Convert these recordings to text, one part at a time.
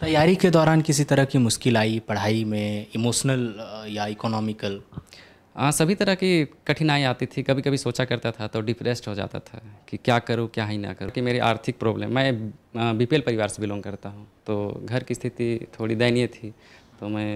तैयारी के दौरान किसी तरह की मुश्किल आई पढ़ाई में इमोशनल या इकोनॉमिकल हाँ सभी तरह की कठिनाई आती थी कभी कभी सोचा करता था तो डिप्रेस्ड हो जाता था कि क्या करूँ क्या ही ना करूँ कि मेरी आर्थिक प्रॉब्लम मैं बीपीएल परिवार से बिलोंग करता हूँ तो घर की स्थिति थोड़ी दयनीय थी तो मैं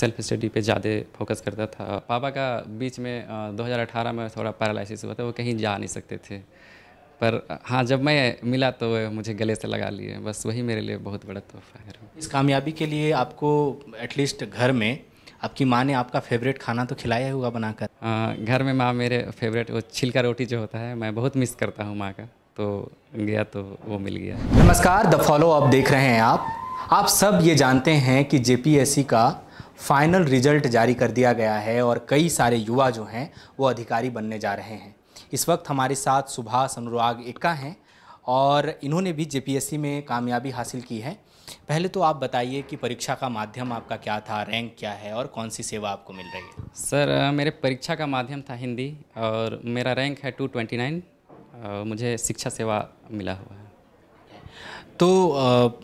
सेल्फ स्टडी पे ज़्यादा फोकस करता था पापा का बीच में 2018 में थोड़ा पैरालिसिस हुआ था वो कहीं जा नहीं सकते थे पर हाँ जब मैं मिला तो मुझे गले से लगा लिए बस वही मेरे लिए बहुत बड़ा तोहफा है इस कामयाबी के लिए आपको एटलीस्ट घर में आपकी माँ ने आपका फेवरेट खाना तो खिलाया हुआ बनाकर घर में माँ मेरे फेवरेट वो छिलका रोटी जो होता है मैं बहुत मिस करता हूँ माँ का तो गया तो वो मिल गया नमस्कार द फॉलो अप देख रहे हैं आप आप सब ये जानते हैं कि जे का फाइनल रिजल्ट जारी कर दिया गया है और कई सारे युवा जो हैं वो अधिकारी बनने जा रहे हैं इस वक्त हमारे साथ सुभाष अनुराग एक्का हैं और इन्होंने भी जेपीएससी में कामयाबी हासिल की है पहले तो आप बताइए कि परीक्षा का माध्यम आपका क्या था रैंक क्या है और कौन सी सेवा आपको मिल रही है सर मेरे परीक्षा का माध्यम था हिंदी और मेरा रैंक है टू ट्वेंटी नाइन मुझे शिक्षा सेवा मिला हुआ है तो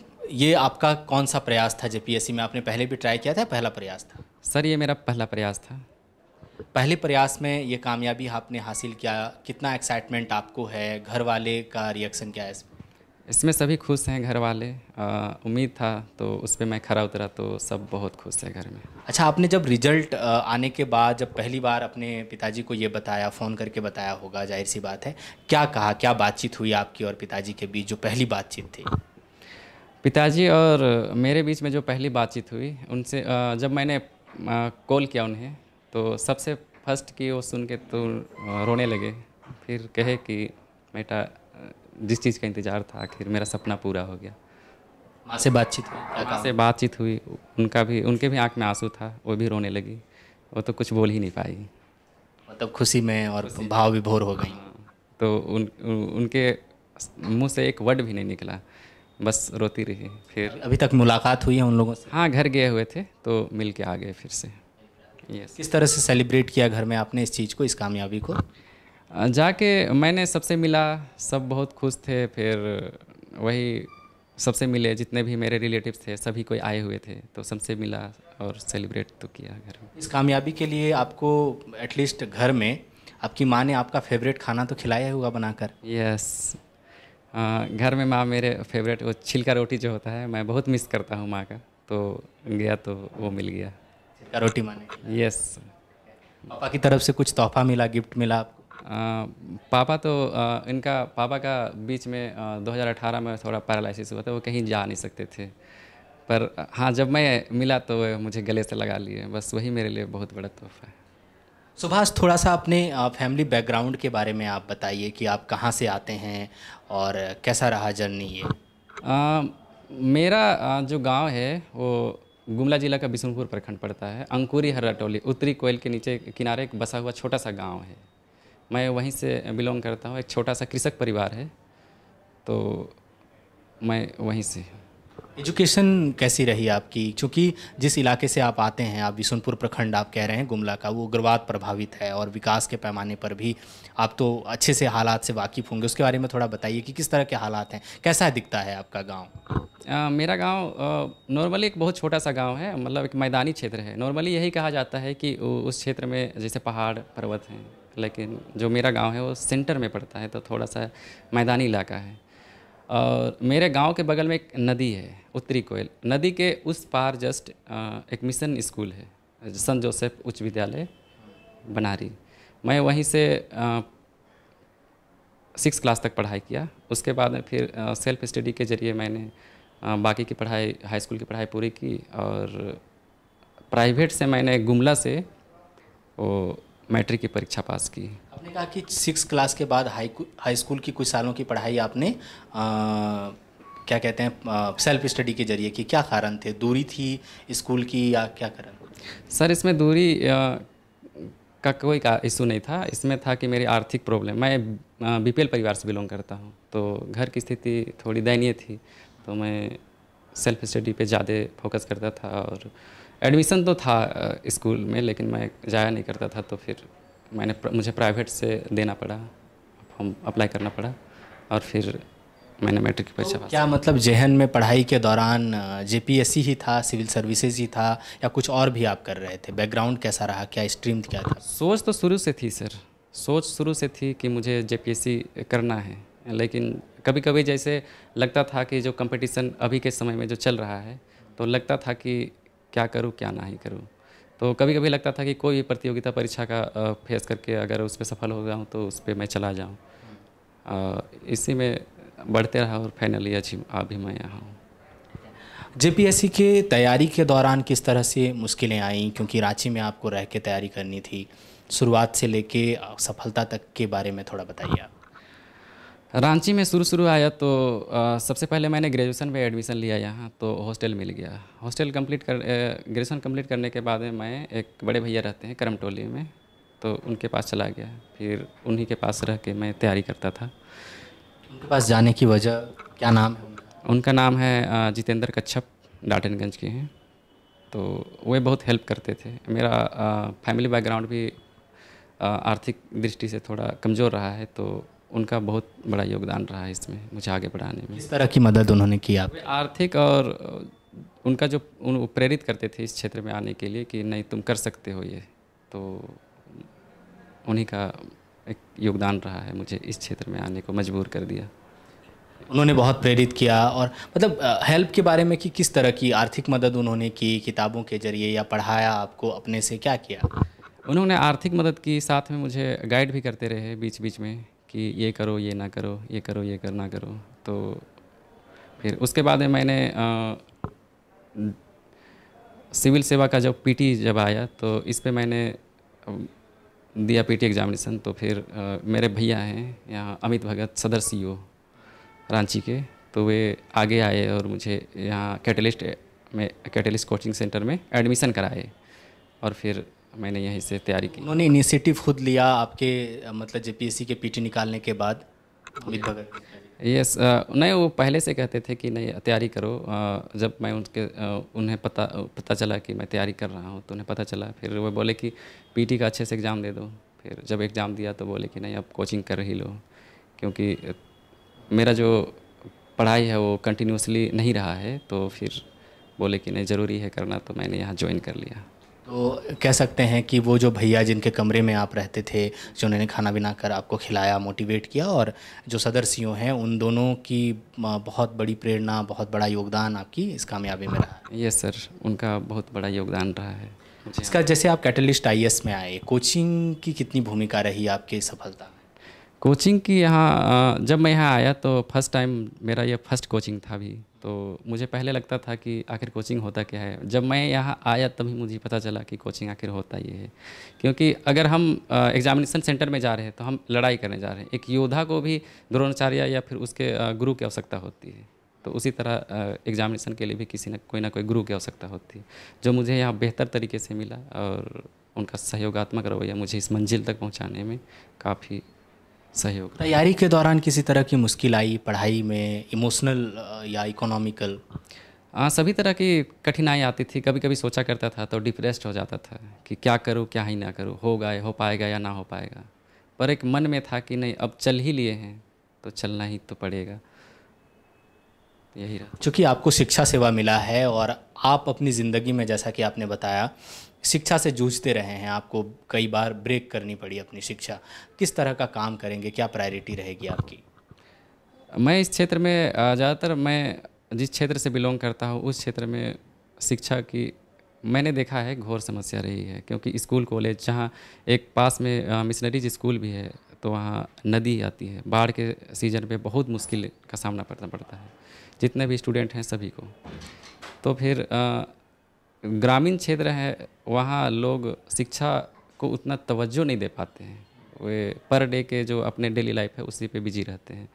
ये आपका कौन सा प्रयास था जे में आपने पहले भी ट्राई किया था पहला प्रयास था सर ये मेरा पहला प्रयास था पहले प्रयास में ये कामयाबी आपने हासिल किया कितना एक्साइटमेंट आपको है घर वाले का रिएक्शन क्या है इसमें इसमें सभी खुश हैं घर वाले आ, उम्मीद था तो उस पर मैं खरा उतरा तो सब बहुत खुश है घर में अच्छा आपने जब रिजल्ट आने के बाद जब पहली बार अपने पिताजी को ये बताया फ़ोन करके बताया होगा जाहिर सी बात है क्या कहा क्या बातचीत हुई आपकी और पिताजी के बीच जो पहली बातचीत थी पिताजी और मेरे बीच में जो पहली बातचीत हुई उनसे जब मैंने कॉल किया उन्हें तो सबसे फर्स्ट की वो सुन के तो रोने लगे फिर कहे कि बेटा जिस चीज़ का इंतज़ार था आखिर मेरा सपना पूरा हो गया माँ से बातचीत हुई माँ से बातचीत हुई उनका भी उनके भी आँख में आंसू था वो भी रोने लगी वो तो कुछ बोल ही नहीं पाई मतलब खुशी में और खुशी भाव विभोर हो गई हाँ, तो उन उनके मुंह से एक वर्ड भी नहीं निकला बस रोती रही फिर अभी तक मुलाकात हुई है उन लोगों से हाँ घर गए हुए थे तो मिल के आ गए फिर से yes. किस तरह से सेलिब्रेट किया घर में आपने इस चीज़ को इस कामयाबी को जाके मैंने सबसे मिला सब बहुत खुश थे फिर वही सबसे मिले जितने भी मेरे रिलेटिव्स थे सभी कोई आए हुए थे तो सबसे मिला और सेलिब्रेट तो किया घर में इस कामयाबी के लिए आपको एटलीस्ट घर में आपकी माँ ने आपका फेवरेट खाना तो खिलाया हुआ बनाकर यस yes. घर में माँ मेरे फेवरेट वो छिलका रोटी जो होता है मैं बहुत मिस करता हूँ माँ का तो गया तो वो मिल गया करोटी माने यस पापा की तरफ से कुछ तोहफा मिला गिफ्ट मिला आपको आ, पापा तो आ, इनका पापा का बीच में आ, 2018 में थोड़ा पैरालिसिस हुआ था वो कहीं जा नहीं सकते थे पर हाँ जब मैं मिला तो मुझे गले से लगा लिए बस वही मेरे लिए बहुत बड़ा तोहफा है सुभाष थोड़ा सा अपने फैमिली बैकग्राउंड के बारे में आप बताइए कि आप कहाँ से आते हैं और कैसा रहा जर्नी ये मेरा जो गांव है वो गुमला जिला का बिशनपुर प्रखंड पड़ता है अंकुरी हर्राटोली उत्तरी कोयल के नीचे किनारे एक बसा हुआ छोटा सा गांव है मैं वहीं से बिलोंग करता हूँ एक छोटा सा कृषक परिवार है तो मैं वहीं से हूँ एजुकेशन कैसी रही आपकी क्योंकि जिस इलाके से आप आते हैं आप बिशनपुर प्रखंड आप कह रहे हैं गुमला का वो उग्रवाद प्रभावित है और विकास के पैमाने पर भी आप तो अच्छे से हालात से वाकिफ़ होंगे उसके बारे में थोड़ा बताइए कि किस तरह के हालात हैं कैसा दिखता है आपका गाँव मेरा गाँव नॉर्मली एक बहुत छोटा सा गाँव है मतलब एक मैदानी क्षेत्र है नॉर्मली यही कहा जाता है कि उस क्षेत्र में जैसे पहाड़ पर्वत हैं लेकिन जो मेरा गाँव है वो सेंटर में पड़ता है तो थोड़ा सा मैदानी इलाका है और मेरे गांव के बगल में एक नदी है उत्तरी कोयल नदी के उस पार जस्ट एक मिशन स्कूल है सन जोसेफ उच्च विद्यालय बनारी मैं वहीं से सिक्स क्लास तक पढ़ाई किया उसके बाद में फिर सेल्फ स्टडी के ज़रिए मैंने बाकी की पढ़ाई हाई स्कूल की पढ़ाई पूरी की और प्राइवेट से मैंने गुमला से वो मैट्रिक की परीक्षा पास की आपने कहा कि सिक्स क्लास के बाद हाई हाई स्कूल की कुछ सालों की पढ़ाई आपने आ, क्या कहते हैं सेल्फ स्टडी के जरिए की क्या कारण थे दूरी थी स्कूल की या क्या कारण सर इसमें दूरी आ, का कोई का इशू नहीं था इसमें था कि मेरी आर्थिक प्रॉब्लम मैं बी परिवार से बिलोंग करता हूँ तो घर की स्थिति थोड़ी दयनीय थी तो मैं सेल्फ स्टडी पे ज़्यादा फोकस करता था और एडमिशन तो था स्कूल में लेकिन मैं जाया नहीं करता था तो फिर मैंने मुझे प्राइवेट से देना पड़ा फॉर्म अप्लाई करना पड़ा और फिर मैंने मैट्रिक की तो परीक्षा तो क्या मतलब जेहन में पढ़ाई के दौरान जे ही था सिविल सर्विसेज ही था या कुछ और भी आप कर रहे थे बैकग्राउंड कैसा रहा क्या स्ट्रीम क्या था सोच तो शुरू से थी सर सोच शुरू से थी कि मुझे जे करना है लेकिन कभी कभी जैसे लगता था कि जो कंपटीशन अभी के समय में जो चल रहा है तो लगता था कि क्या करूँ क्या नहीं करूँ तो कभी कभी लगता था कि कोई प्रतियोगिता परीक्षा का फेस करके अगर उस पर सफल हो जाऊँ तो उस पर मैं चला जाऊँ इसी में बढ़ते रहा और फाइनली अजी अभी मैं यहाँ हूँ जे के तैयारी के दौरान किस तरह से मुश्किलें आई क्योंकि रांची में आपको रह के तैयारी करनी थी शुरुआत से लेके सफलता तक के बारे में थोड़ा बताइए आप रांची में शुरू शुरू आया तो आ, सबसे पहले मैंने ग्रेजुएशन में एडमिशन लिया यहाँ तो हॉस्टल मिल गया हॉस्टल कंप्लीट कर ग्रेजुएशन कंप्लीट करने के बाद मैं एक बड़े भैया रहते हैं करम टोली में तो उनके पास चला गया फिर उन्हीं के पास रह के मैं तैयारी करता था उनके पास जाने की वजह क्या नाम है उनका नाम है जितेंद्र कच्छप डाटनगंज के हैं तो वे बहुत हेल्प करते थे मेरा फैमिली बैकग्राउंड भी आर्थिक दृष्टि से थोड़ा कमज़ोर रहा है तो उनका बहुत बड़ा योगदान रहा है इसमें मुझे आगे बढ़ाने में इस तरह की मदद उन्होंने की आप आर्थिक और उनका जो उन प्रेरित करते थे इस क्षेत्र में आने के लिए कि नहीं तुम कर सकते हो ये तो उन्हीं का एक योगदान रहा है मुझे इस क्षेत्र में आने को मजबूर कर दिया उन्होंने बहुत प्रेरित किया और मतलब हेल्प के बारे में कि किस तरह की आर्थिक मदद उन्होंने की किताबों के जरिए या पढ़ाया आपको अपने से क्या किया उन्होंने आर्थिक मदद की साथ में मुझे गाइड भी करते रहे बीच बीच में कि ये करो ये ना करो ये करो ये करना करो तो फिर उसके बाद में मैंने सिविल सेवा का जब पीटी जब आया तो इस पर मैंने दिया पीटी एग्जामिनेशन तो फिर आ, मेरे भैया हैं यहाँ अमित भगत सदर सीईओ रांची के तो वे आगे आए और मुझे यहाँ कैटलिस्ट में कैटलिस्ट कोचिंग सेंटर में एडमिशन कराए और फिर मैंने यहीं से तैयारी की उन्होंने इनिशिएटिव खुद लिया आपके मतलब जेपीएससी के पीटी निकालने के बाद यस तो नहीं वो पहले से कहते थे कि नहीं तैयारी करो जब मैं उनके उन्हें पता पता चला कि मैं तैयारी कर रहा हूँ तो उन्हें पता चला फिर वो बोले कि पीटी का अच्छे से एग्ज़ाम दे दो फिर जब एग्ज़ाम दिया तो बोले कि नहीं अब कोचिंग कर ही लो क्योंकि मेरा जो पढ़ाई है वो कंटिन्यूसली नहीं रहा है तो फिर बोले कि नहीं ज़रूरी है करना तो मैंने यहाँ ज्वाइन कर लिया तो कह सकते हैं कि वो जो भैया जिनके कमरे में आप रहते थे जो उन्होंने खाना बिना कर आपको खिलाया मोटिवेट किया और जो सदर सी हैं उन दोनों की बहुत बड़ी प्रेरणा बहुत बड़ा योगदान आपकी इस कामयाबी में रहा यस सर उनका बहुत बड़ा योगदान रहा है इसका जैसे आप कैटलिस्ट आई में आए कोचिंग की कितनी भूमिका रही आपकी सफलता में कोचिंग की यहाँ जब मैं यहाँ आया तो फर्स्ट टाइम मेरा यह फर्स्ट कोचिंग था भी तो मुझे पहले लगता था कि आखिर कोचिंग होता क्या है जब मैं यहाँ आया तभी मुझे पता चला कि कोचिंग आखिर होता ये है क्योंकि अगर हम एग्जामिनेशन सेंटर में जा रहे हैं तो हम लड़ाई करने जा रहे हैं एक योद्धा को भी द्रोणाचार्य या फिर उसके गुरु की आवश्यकता होती है तो उसी तरह एग्जामिनेशन के लिए भी किसी न कोई ना कोई गुरु की आवश्यकता होती है जो मुझे यहाँ बेहतर तरीके से मिला और उनका सहयोगात्मक रवैया मुझे इस मंजिल तक पहुँचाने में काफ़ी सहयोग तैयारी के दौरान किसी तरह की मुश्किल आई पढ़ाई में इमोशनल या इकोनॉमिकल हाँ सभी तरह की कठिनाई आती थी कभी कभी सोचा करता था तो डिप्रेस्ड हो जाता था कि क्या करूँ क्या ही ना करूँ होगा हो पाएगा या ना हो पाएगा पर एक मन में था कि नहीं अब चल ही लिए हैं तो चलना ही तो पड़ेगा यही रहा चूँकि आपको शिक्षा सेवा मिला है और आप अपनी ज़िंदगी में जैसा कि आपने बताया शिक्षा से जूझते रहे हैं आपको कई बार ब्रेक करनी पड़ी अपनी शिक्षा किस तरह का काम करेंगे क्या प्रायोरिटी रहेगी आपकी मैं इस क्षेत्र में ज़्यादातर मैं जिस क्षेत्र से बिलोंग करता हूँ उस क्षेत्र में शिक्षा की मैंने देखा है घोर समस्या रही है क्योंकि स्कूल कॉलेज जहाँ एक पास में मिशनरीज स्कूल भी है तो वहाँ नदी आती है बाढ़ के सीज़न पे बहुत मुश्किल का सामना करना पड़ता है जितने भी स्टूडेंट हैं सभी को तो फिर आ, ग्रामीण क्षेत्र है वहाँ लोग शिक्षा को उतना तवज्जो नहीं दे पाते हैं वे पर डे के जो अपने डेली लाइफ है उसी पे बिजी रहते हैं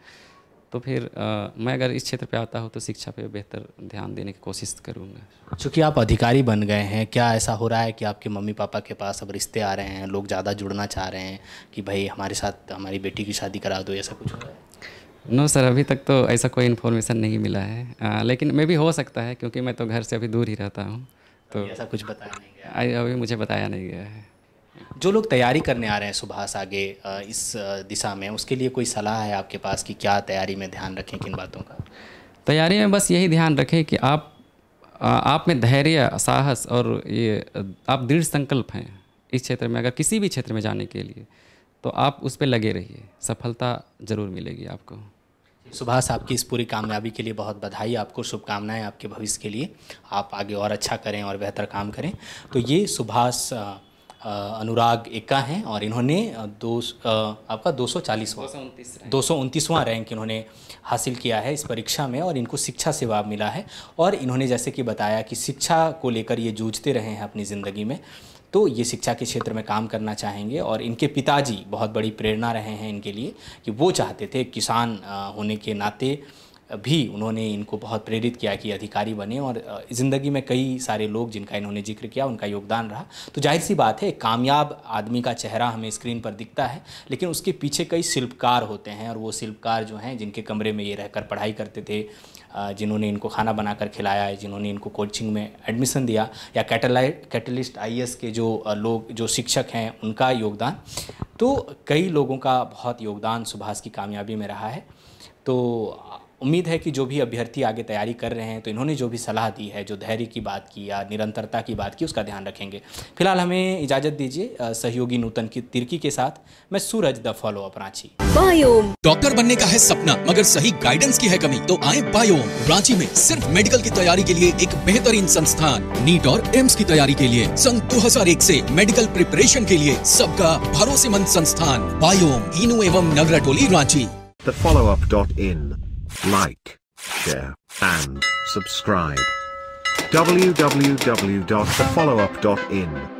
तो फिर आ, मैं अगर इस क्षेत्र पे आता हूँ तो शिक्षा पे बेहतर ध्यान देने की कोशिश करूँगा चूँकि आप अधिकारी बन गए हैं क्या ऐसा हो रहा है कि आपके मम्मी पापा के पास अब रिश्ते आ रहे हैं लोग ज़्यादा जुड़ना चाह रहे हैं कि भाई हमारे साथ हमारी बेटी की शादी करा दो ऐसा कुछ नो सर अभी तक तो ऐसा कोई इन्फॉर्मेशन नहीं मिला है आ, लेकिन मे भी हो सकता है क्योंकि मैं तो घर से अभी दूर ही रहता हूँ तो ऐसा कुछ बताया नहीं गया अभी मुझे बताया नहीं गया है जो लोग तैयारी करने आ रहे हैं सुभाष आगे इस दिशा में उसके लिए कोई सलाह है आपके पास कि क्या तैयारी में ध्यान रखें किन बातों का तैयारी में बस यही ध्यान रखें कि आप आप में धैर्य साहस और ये आप दृढ़ संकल्प हैं इस क्षेत्र में अगर किसी भी क्षेत्र में जाने के लिए तो आप उस पर लगे रहिए सफलता ज़रूर मिलेगी आपको सुभाष आपकी इस पूरी कामयाबी के लिए बहुत बधाई आपको शुभकामनाएं आपके भविष्य के लिए आप आगे और अच्छा करें और बेहतर काम करें तो ये सुभाष अनुराग एक्का हैं और इन्होंने दो आपका दो सौ चालीसवां दो सौ उनतीसवां रैंक इन्होंने हासिल किया है इस परीक्षा में और इनको शिक्षा से मिला है और इन्होंने जैसे कि बताया कि शिक्षा को लेकर ये जूझते रहे हैं अपनी ज़िंदगी में तो ये शिक्षा के क्षेत्र में काम करना चाहेंगे और इनके पिताजी बहुत बड़ी प्रेरणा रहे हैं इनके लिए कि वो चाहते थे किसान होने के नाते भी उन्होंने इनको बहुत प्रेरित किया कि अधिकारी बने और ज़िंदगी में कई सारे लोग जिनका इन्होंने जिक्र किया उनका योगदान रहा तो जाहिर सी बात है कामयाब आदमी का चेहरा हमें स्क्रीन पर दिखता है लेकिन उसके पीछे कई शिल्पकार होते हैं और वो शिल्पकार जो हैं जिनके कमरे में ये रहकर पढ़ाई करते थे जिन्होंने इनको खाना बनाकर खिलाया है जिन्होंने इनको कोचिंग में एडमिशन दिया या कैटेलाइट कैटलिस्ट आई के जो लोग जो शिक्षक हैं उनका योगदान तो कई लोगों का बहुत योगदान सुभाष की कामयाबी में रहा है तो उम्मीद है कि जो भी अभ्यर्थी आगे तैयारी कर रहे हैं तो इन्होंने जो भी सलाह दी है जो धैर्य की बात की या निरंतरता की बात की उसका ध्यान रखेंगे फिलहाल हमें इजाजत दीजिए सहयोगी नूतन की तिरकी के साथ मैं Suraj the follow up Ranchi बायोम डॉक्टर बनने का है सपना मगर सही गाइडेंस की है कमी तो आए बायोम रांची में सिर्फ मेडिकल की तैयारी के लिए एक बेहतरीन संस्थान नीट और एम्स की तैयारी के लिए सन दो हजार एक ऐसी मेडिकल प्रिपरेशन के लिए सबका भरोसेमंद संस्थान बायोम इनू एवं नगरा टोली Ranchi The follow like, share, and subscribe. www.thefollowup.in